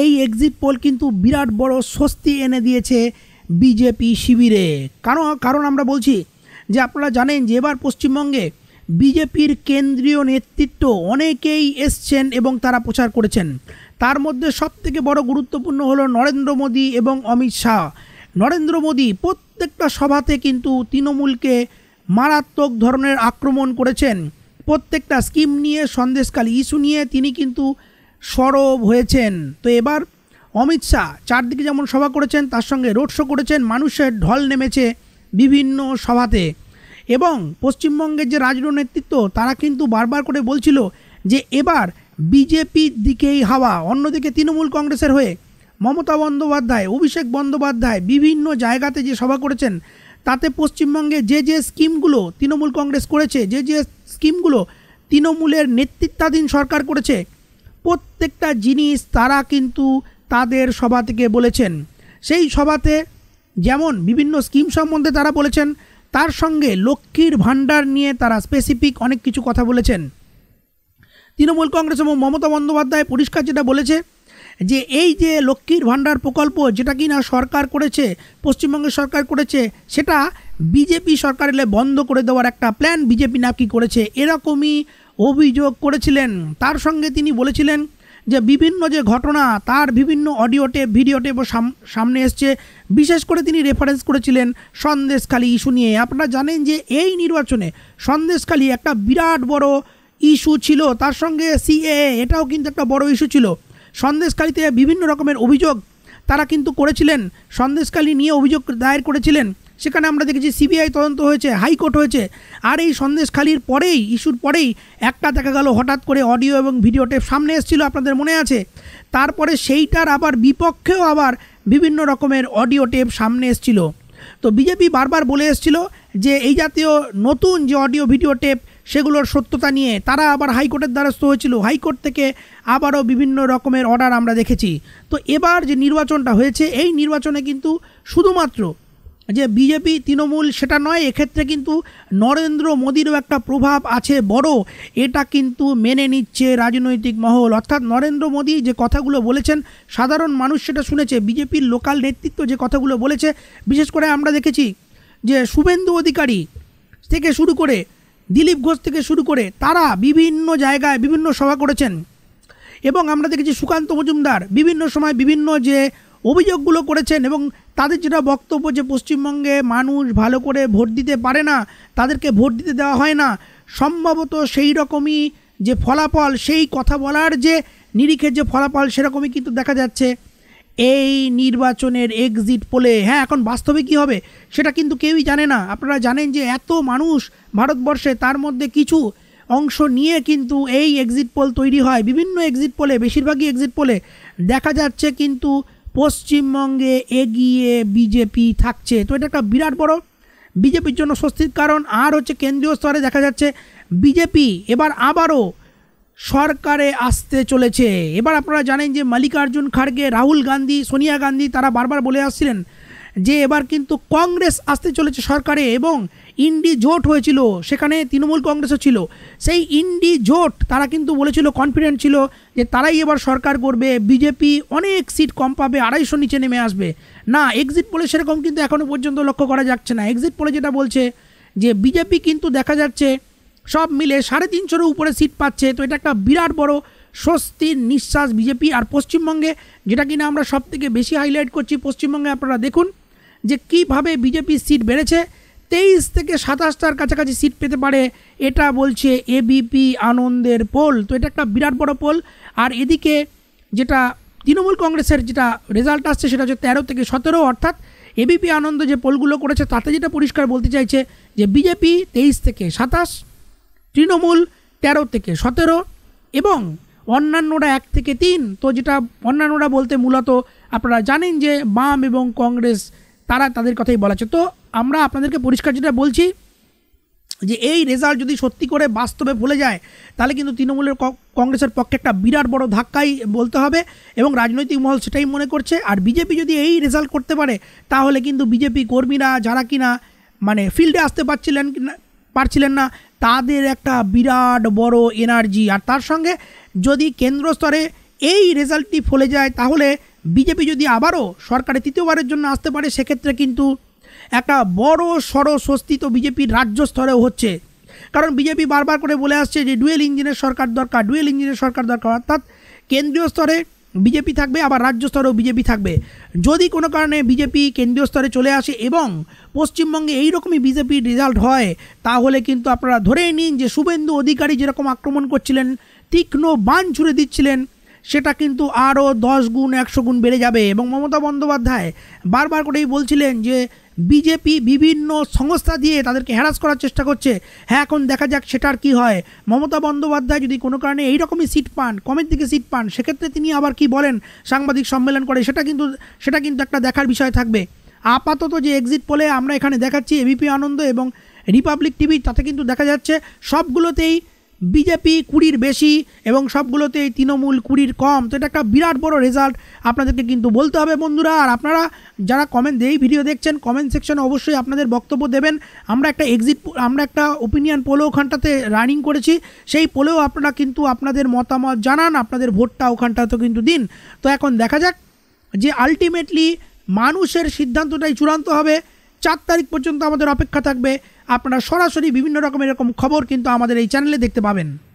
এই exit pole কিন্তু বিরাট বড় স্বস্তি এনে দিয়েছে বিজেপি শিবিরে কারণ কারণ আমরা বলছি যে আপনারা জানেন যে এবার পশ্চিমবঙ্গে বিজেপির কেন্দ্রীয় নেতৃত্ব অনেকেই এসছেন এবং তারা প্রচার করেছেন তার মধ্যে সবথেকে বড় গুরুত্বপূর্ণ হলো নরেন্দ্র মোদী এবং অমিত শাহ নরেন্দ্র মোদী প্রত্যেকটা সভাতে কিন্তু তৃণমূলকে মারাত্মক ধরনের আক্রমণ করেছেন প্রত্যেকটা স্কিম নিয়ে সন্দেশকালী ইস্যু নিয়ে তিনি কিন্তু সরব হয়েছেন তো এবার অমিত শাহ চারদিকে যেমন সভা করেছেন তার সঙ্গে রোড শো করেছেন মানুষের ঢল নেমেছে বিভিন্ন সভাতে এবং পশ্চিমবঙ্গের যে রাজনীতি নেতৃত্ব তারা কিন্তু বারবার করে বলছিল যে এবার বিজেপির দিকেই হাওয়া অন্যদিকে তৃণমূল কংগ্রেসের হয়ে মমতা বন্দ্যোপাধ্যায় অভিষেক বন্দ্যোপাধ্যায় বিভিন্ন জায়গাতে যে সভা করেছেন তাতে পশ্চিমবঙ্গে যে যে স্কিমগুলো তৃণমূল কংগ্রেস করেছে যে যে স্কিমগুলো তৃণমূলের নেতৃত্বাধীন সরকার করেছে প্রত্যেকটা জিনিস তারা কিন্তু তাদের সভা থেকে বলেছেন সেই সভাতে যেমন বিভিন্ন স্কিম সম্বন্ধে তারা বলেছেন তার সঙ্গে লক্ষ্মীর ভাণ্ডার নিয়ে তারা স্পেসিফিক অনেক কিছু কথা বলেছেন তৃণমূল কংগ্রেস এবং মমতা বন্দ্যোপাধ্যায় পরিষ্কার যেটা বলেছে যে এই যে লক্ষ্মীর ভাণ্ডার প্রকল্প যেটা কিনা সরকার করেছে পশ্চিমবঙ্গের সরকার করেছে সেটা বিজেপি সরকার এলে বন্ধ করে দেওয়ার একটা প্ল্যান বিজেপি নাকি করেছে এরকমই অভিযোগ করেছিলেন তার সঙ্গে তিনি বলেছিলেন যে বিভিন্ন যে ঘটনা তার বিভিন্ন অডিওটে ভিডিওটে সামনে এসছে বিশেষ করে তিনি রেফারেন্স করেছিলেন সন্দেশখালী ইস্যু নিয়ে আপনারা জানেন যে এই নির্বাচনে সন্দেশখালী একটা বিরাট বড় ইস্যু ছিল তার সঙ্গে সিএ এটাও কিন্তু একটা বড় ইস্যু ছিল সন্দেশকালীতে বিভিন্ন রকমের অভিযোগ তারা কিন্তু করেছিলেন সন্দেশকালী নিয়ে অভিযোগ দায়ের করেছিলেন সেখানে আমরা দেখেছি সিবিআই তদন্ত হয়েছে হাইকোর্ট হয়েছে আর এই সন্দেশখালির পরেই ইস্যুর পরেই একটা দেখা গেল হঠাৎ করে অডিও এবং ভিডিও টেপ সামনে এসেছিল আপনাদের মনে আছে তারপরে সেইটার আবার বিপক্ষেও আবার বিভিন্ন রকমের অডিও টেপ সামনে এসেছিলো তো বিজেপি বারবার বলে এসেছিলো যে এই জাতীয় নতুন যে অডিও ভিডিও টেপ সেগুলোর সত্যতা নিয়ে তারা আবার হাইকোর্টের দ্বারস্থ হয়েছিল হাইকোর্ট থেকে আবারও বিভিন্ন রকমের অর্ডার আমরা দেখেছি তো এবার যে নির্বাচনটা হয়েছে এই নির্বাচনে কিন্তু শুধুমাত্র যে বিজেপি তৃণমূল সেটা নয় এক্ষেত্রে কিন্তু নরেন্দ্র মোদীরও একটা প্রভাব আছে বড় এটা কিন্তু মেনে নিচ্ছে রাজনৈতিক মহল অর্থাৎ নরেন্দ্র মোদী যে কথাগুলো বলেছেন সাধারণ মানুষ সেটা শুনেছে বিজেপির লোকাল নেতৃত্ব যে কথাগুলো বলেছে বিশেষ করে আমরা দেখেছি যে শুভেন্দু অধিকারী থেকে শুরু করে দিলীপ ঘোষ থেকে শুরু করে তারা বিভিন্ন জায়গায় বিভিন্ন সভা করেছেন এবং আমরা দেখেছি সুকান্ত মজুমদার বিভিন্ন সময় বিভিন্ন যে অভিযোগগুলো করেছেন এবং তাদের যেটা বক্তব্য যে পশ্চিমবঙ্গে মানুষ ভালো করে ভোট দিতে পারে না তাদেরকে ভোট দিতে দেওয়া হয় না সম্ভবত সেই রকমই যে ফলাফল সেই কথা বলার যে নিরিখের যে ফলাফল সেরকমই কিন্তু দেখা যাচ্ছে এই নির্বাচনের এক্সিট পোলে হ্যাঁ এখন বাস্তবে কি হবে সেটা কিন্তু কেউই জানে না আপনারা জানেন যে এত মানুষ ভারতবর্ষে তার মধ্যে কিছু অংশ নিয়ে কিন্তু এই এক্সিট পোল তৈরি হয় বিভিন্ন এক্সিট পোলে বেশিরভাগই এক্সিট পোলে দেখা যাচ্ছে কিন্তু পশ্চিমবঙ্গে এগিয়ে বিজেপি থাকছে তো এটা একটা বিরাট বড় বিজেপির জন্য স্বস্তির কারণ আর হচ্ছে কেন্দ্রীয় স্তরে দেখা যাচ্ছে বিজেপি এবার আবারও সরকারে আসতে চলেছে এবার আপনারা জানেন যে মাল্লিকার্জুন খাড়গে রাহুল গান্ধী সোনিয়া গান্ধী তারা বারবার বলে আসছিলেন যে এবার কিন্তু কংগ্রেস আসতে চলেছে সরকারে এবং ইন্ডি জোট হয়েছিল সেখানে তৃণমূল কংগ্রেসও ছিল সেই ইন্ডি জোট তারা কিন্তু বলেছিল কনফিডেন্ট ছিল যে তারাই এবার সরকার করবে বিজেপি অনেক সিট কম পাবে আড়াইশো নিচে নেমে আসবে না এক্সিট পোলে সেরকম কিন্তু এখনও পর্যন্ত লক্ষ্য করা যাচ্ছে না এক্সিট পোলে যেটা বলছে যে বিজেপি কিন্তু দেখা যাচ্ছে সব মিলে সাড়ে তিনশোর উপরে সিট পাচ্ছে তো এটা একটা বিরাট বড় স্বস্তির নিঃশ্বাস বিজেপি আর পশ্চিমবঙ্গে যেটা কিনা আমরা সব থেকে বেশি হাইলাইট করছি পশ্চিমবঙ্গে আপনারা দেখুন যে কিভাবে বিজেপির সিট বেড়েছে তেইশ থেকে সাতাশটার কাছাকাছি সিট পেতে পারে এটা বলছে এবিপি আনন্দের পোল তো এটা একটা বিরাট বড় পোল আর এদিকে যেটা তৃণমূল কংগ্রেসের যেটা রেজাল্ট আসছে সেটা হচ্ছে তেরো থেকে সতেরো অর্থাৎ এবিপি আনন্দ যে পোলগুলো করেছে তাতে যেটা পরিষ্কার বলতে চাইছে যে বিজেপি তেইশ থেকে সাতাশ তৃণমূল তেরো থেকে সতেরো এবং অন্যান্যরা এক থেকে তিন তো যেটা অন্যান্যরা বলতে মূলত আপনারা জানেন যে বাম এবং কংগ্রেস তারা তাদের কথাই বলা তো আমরা আপনাদেরকে পরিষ্কার যেটা বলছি যে এই রেজাল্ট যদি সত্যি করে বাস্তবে ভুলে যায় তাহলে কিন্তু তৃণমূলের কংগ্রেসের পক্ষে একটা বিরাট বড় ধাক্কাই বলতে হবে এবং রাজনৈতিক মহল সেটাই মনে করছে আর বিজেপি যদি এই রেজাল্ট করতে পারে তাহলে কিন্তু বিজেপি কর্মীরা যারা কিনা মানে ফিল্ডে আসতে পারছিলেন পারছিলেন না তাদের একটা বিরাট বড় এনার্জি আর তার সঙ্গে যদি কেন্দ্র স্তরে এই রেজাল্টটি ফলে যায় তাহলে বিজেপি যদি আবারও সরকারে তৃতীয়বারের জন্য আসতে পারে সেক্ষেত্রে কিন্তু একটা বড় সড় স্বস্তি তো বিজেপির রাজ্য স্তরেও হচ্ছে কারণ বিজেপি বারবার করে বলে আসছে যে ডুয়েল ইঞ্জিনের সরকার দরকার ডুয়েল ইঞ্জিনের সরকার দরকার অর্থাৎ কেন্দ্রীয় স্তরে বিজেপি থাকবে আবার রাজ্য স্তরেও বিজেপি থাকবে যদি কোনো কারণে বিজেপি কেন্দ্রীয় স্তরে চলে আসে এবং পশ্চিমবঙ্গে এইরকমই বিজেপির রেজাল্ট হয় তাহলে কিন্তু আপনারা ধরেই নিন যে শুভেন্দু অধিকারী যেরকম আক্রমণ করছিলেন তীক্ষ্ণ বান ছুড়ে দিচ্ছিলেন সেটা কিন্তু আরও দশ গুণ একশো গুণ বেড়ে যাবে এবং মমতা বন্দ্যোপাধ্যায় বারবার করেই বলছিলেন যে বিজেপি বিভিন্ন সংস্থা দিয়ে তাদেরকে হ্যারাস করার চেষ্টা করছে হ্যাঁ এখন দেখা যাক সেটার কি হয় মমতা বন্দ্যোপাধ্যায় যদি কোনো কারণে এইরকমই সিট পান কমের দিকে সিট পান সেক্ষেত্রে তিনি আবার কি বলেন সাংবাদিক সম্মেলন করে সেটা কিন্তু সেটা কিন্তু একটা দেখার বিষয় থাকবে আপাতত যে এক্সিট পোলে আমরা এখানে দেখাচ্ছি এবিপি আনন্দ এবং রিপাবলিক টিভি তাতে কিন্তু দেখা যাচ্ছে সবগুলোতেই বিজেপি কুড়ির বেশি এবং সবগুলোতেই তৃণমূল কুড়ির কম তো এটা একটা বিরাট বড় রেজাল্ট আপনাদেরকে কিন্তু বলতে হবে বন্ধুরা আর আপনারা যারা কমেন্ট এই ভিডিও দেখছেন কমেন্ট সেকশনে অবশ্যই আপনাদের বক্তব্য দেবেন আমরা একটা এক্সিট আমরা একটা ওপিনিয়ন পোলো ওখানটাতে রানিং করেছি সেই পোলেও আপনারা কিন্তু আপনাদের মতামত জানান আপনাদের ভোটটা ওখানটাতে কিন্তু দিন তো এখন দেখা যাক যে আলটিমেটলি মানুষের সিদ্ধান্তটাই চূড়ান্ত হবে চার তারিখ পর্যন্ত আমাদের অপেক্ষা থাকবে আপনারা সরাসরি বিভিন্ন রকমের এরকম খবর কিন্তু আমাদের এই চ্যানেলে দেখতে পাবেন